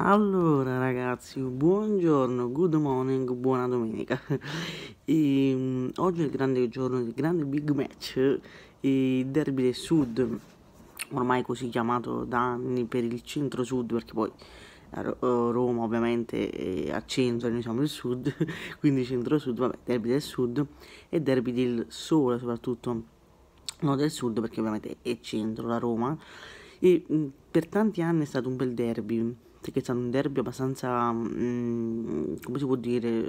Allora ragazzi, buongiorno, good morning, buona domenica e, ehm, Oggi è il grande giorno del grande big match eh, Il derby del sud Ormai così chiamato da anni per il centro-sud Perché poi eh, Roma ovviamente è a centro, noi siamo il sud Quindi centro-sud, vabbè, derby del sud E derby del sole soprattutto Non del sud perché ovviamente è centro la Roma E mm, per tanti anni è stato un bel derby Spezia è stato un derby abbastanza, mm, come si può dire,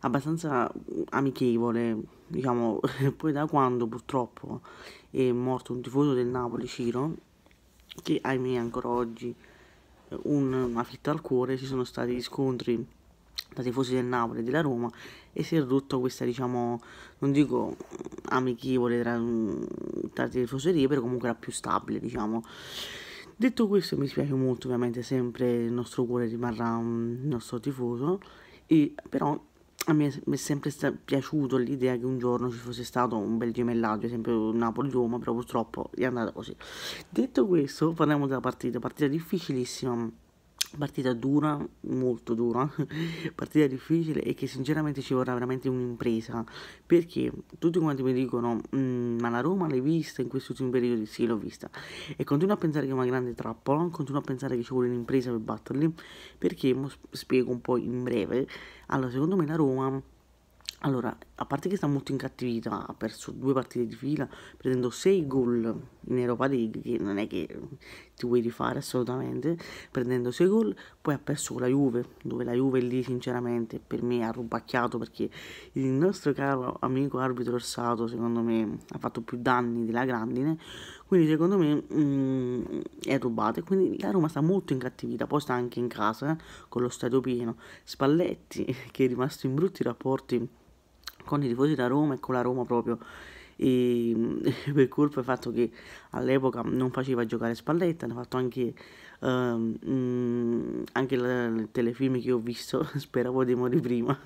abbastanza amichevole, diciamo, poi da quando purtroppo è morto un tifoso del Napoli, Ciro, che ahimè ancora oggi eh, un, una fitta al cuore, ci sono stati scontri tra tifosi del Napoli e della Roma e si è rotta questa, diciamo, non dico amichevole tra, mm, tra tifoserie, però comunque era più stabile, diciamo. Detto questo mi spiace molto, ovviamente sempre il nostro cuore rimarrà un nostro tifoso, e, però a me, mi è sempre piaciuto l'idea che un giorno ci fosse stato un bel gemellaggio, esempio Napoli-Roma, però purtroppo è andata così. Detto questo, parliamo della partita, partita difficilissima partita dura, molto dura, partita difficile e che sinceramente ci vorrà veramente un'impresa perché tutti quanti mi dicono mm, ma la Roma l'hai vista in questi ultimi periodi? Sì, l'ho vista e continuo a pensare che è una grande trappola, continuo a pensare che ci vuole un'impresa per batterli perché, spiego un po' in breve, allora secondo me la Roma allora, a parte che sta molto incattivita, ha perso due partite di fila, prendendo 6 gol in Europa League che non è che ti vuoi rifare assolutamente prendendo sei gol poi ha perso con la Juve dove la Juve lì sinceramente per me ha rubacchiato perché il nostro caro amico arbitro Orsato secondo me ha fatto più danni della grandine quindi secondo me mm, è rubato e quindi la Roma sta molto in cattività poi sta anche in casa eh, con lo stadio pieno Spalletti che è rimasto in brutti rapporti con i tifosi da Roma e con la Roma proprio e mm, per colpa del fatto che all'epoca non faceva giocare Spalletta, hanno fatto anche, um, anche il telefilm che ho visto, speravo di morire prima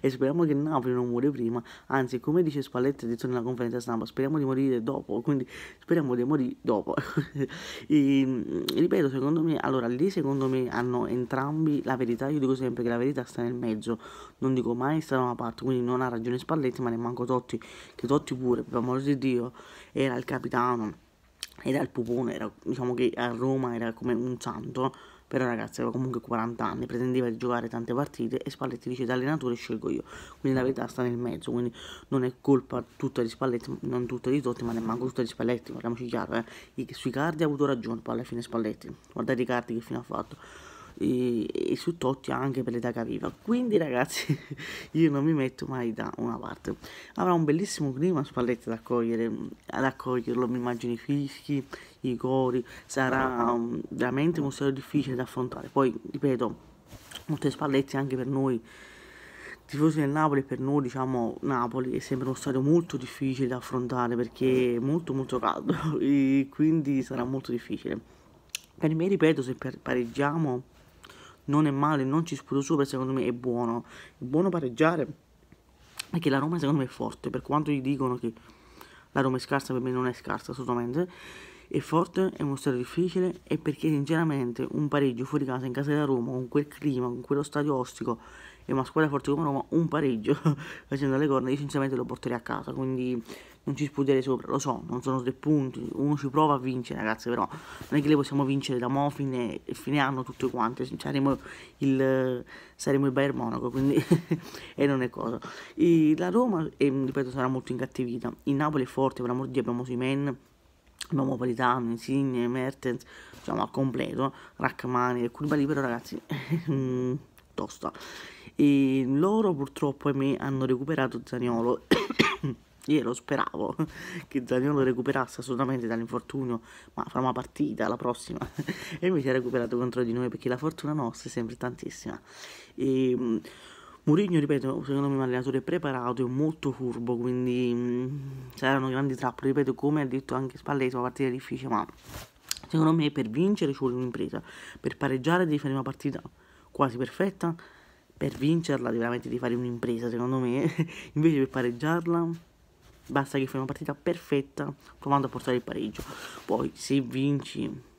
e speriamo che Napoli non muore prima, anzi come dice Spalletti detto nella conferenza stampa, speriamo di morire dopo, quindi speriamo di morire dopo. e, ripeto, secondo me, allora lì secondo me hanno entrambi la verità, io dico sempre che la verità sta nel mezzo, non dico mai sta da una parte, quindi non ha ragione Spalletti ma nemmeno Totti, che Totti pure, per amor di Dio, era il capitano. Era il pupone, era, diciamo che a Roma era come un santo, però ragazzi aveva comunque 40 anni, pretendeva di giocare tante partite e Spalletti dice da allenatore scelgo io, quindi la verità sta nel mezzo, quindi non è colpa tutta di Spalletti, non tutta di Totti, ma nemmeno tutta di Spalletti, parliamoci chiaro, eh. sui cardi ha avuto ragione, poi alla fine Spalletti, guardate i cardi che fine ha fatto e, e su Totti anche per l'età capiva. Quindi ragazzi io non mi metto mai da una parte. Avrà un bellissimo clima Spalletti ad, ad accoglierlo, mi immagino i fischi, i cori, sarà um, veramente un serio difficile da affrontare. Poi ripeto, molte Spalletti anche per noi tifosi del Napoli per noi diciamo Napoli è sempre uno stadio molto difficile da affrontare perché è molto molto caldo e quindi sarà molto difficile per me ripeto se pareggiamo non è male, non ci sputo sopra, secondo me è buono. È buono pareggiare perché la Roma secondo me è forte, per quanto gli dicono che la Roma è scarsa, per me non è scarsa assolutamente. Il Forte è uno stadio difficile e perché sinceramente un pareggio fuori casa in casa della Roma con quel clima, con quello stadio ostico e una squadra forte come Roma, un pareggio facendo le corna, io sinceramente lo porterei a casa, quindi non ci sputerei sopra, lo so, non sono tre punti, uno ci prova a vincere ragazzi, però non è che le possiamo vincere da mo' fine, fine anno tutte quante, cioè, saremo il, saremo il Bayern Monaco, quindi e non è cosa. E la Roma, e, ehm, ripeto, sarà molto incattivita, il Napoli è forte, per l'amor di Dio abbiamo men. Nomopolitano, Insigne, Mertens, diciamo a completo, Rachmani e Koulibaly, però ragazzi, mm, tosta. E loro purtroppo ahimè, hanno recuperato Zaniolo. Io lo speravo che Zaniolo recuperasse assolutamente dall'infortunio, ma fra una partita, la prossima, e si è recuperato contro di noi perché la fortuna nostra è sempre tantissima. E, mm, Mourinho, ripeto, secondo me è un allenatore preparato e molto furbo, quindi mh, mm, saranno grandi trappole, ripeto, come ha detto anche Spalletti, una partita difficile, ma secondo me per vincere ci vuole un'impresa, per pareggiare devi fare una partita quasi perfetta, per vincerla devi veramente fare un'impresa, secondo me, invece per pareggiarla basta che fai una partita perfetta provando a portare il pareggio, poi se vinci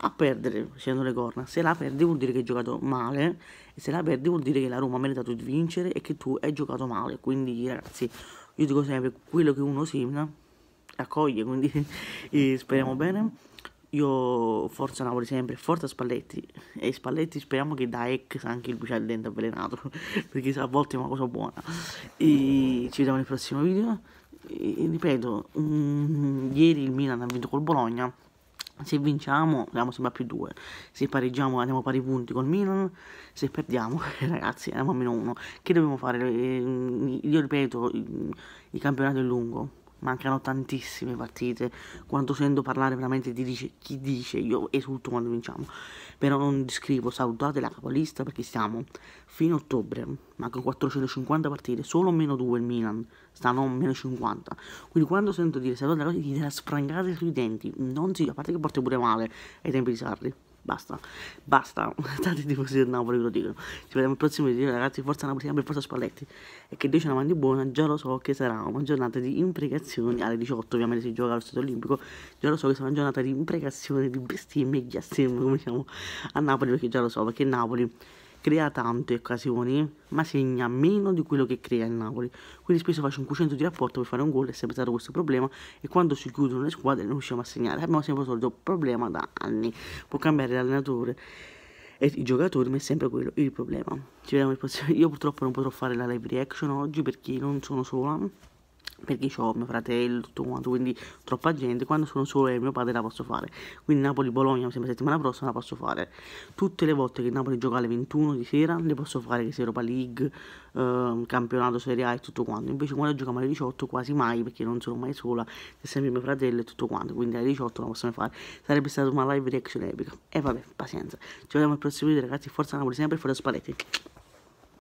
a perdere, facendo le corna, se la perdi vuol dire che hai giocato male se la perdi vuol dire che la Roma ha meritato di vincere e che tu hai giocato male. Quindi ragazzi, io dico sempre, quello che uno semina accoglie, quindi eh, speriamo bene. Io forza Napoli sempre, forza Spalletti e Spalletti speriamo che da ex anche il buccia al dente avvelenato perché a volte è una cosa buona. E ci vediamo nel prossimo video. E, ripeto, mh, mm, ieri il Milan ha vinto col Bologna se vinciamo andiamo sempre a più 2 se pareggiamo andiamo a pari punti col Milan se perdiamo ragazzi andiamo a meno 1 che dobbiamo fare eh, io ripeto il campionato è lungo mancano tantissime partite quando sento parlare veramente di dice, chi dice io esulto quando vinciamo però non scrivo salutate la capolista perché siamo fino a ottobre mancano 450 partite solo meno 2 il Milan stanno meno 50 quindi quando sento dire salutate la cosa ti deve sprangare sui denti non si a parte che porti pure male ai tempi di Sarri basta, basta, state tifosi del Napoli, ve lo dicono, Ci vediamo al prossimo video, ragazzi, forza Napoli, sempre forza Spalletti. E che Dio ce la mandi buona, già lo so che sarà una giornata di imprecazioni, alle 18 ovviamente si gioca allo Stato Olimpico, già lo so che sarà una giornata di imprecazioni, di bestemmie, ghiazzemmo, come diciamo, a Napoli, perché già lo so, perché Napoli crea tante occasioni, ma segna meno di quello che crea il Napoli. Quindi spesso faccio un cucento di rapporto per fare un gol, è sempre stato questo problema e quando si chiudono le squadre non riusciamo a segnare. Abbiamo sempre solito problema da anni, può cambiare l'allenatore e i giocatori, ma è sempre quello il problema. Ci vediamo in Io purtroppo non potrò fare la live reaction oggi perché non sono sola, perché ho mio fratello, tutto quanto, quindi troppa gente, quando sono solo e mio padre la posso fare. Quindi Napoli-Bologna, sempre sembra settimana prossima, la posso fare. Tutte le volte che Napoli gioca alle 21 di sera, le posso fare, che sia Europa League, eh, campionato Serie A e tutto quanto. Invece quando giochiamo alle 18 quasi mai, perché non sono mai sola, è sempre mio fratello e tutto quanto, quindi alle 18 la possiamo fare. Sarebbe stata una live reaction epica. E vabbè, pazienza. Ci vediamo al prossimo video ragazzi, forza Napoli sempre, fuori forza Spalletti.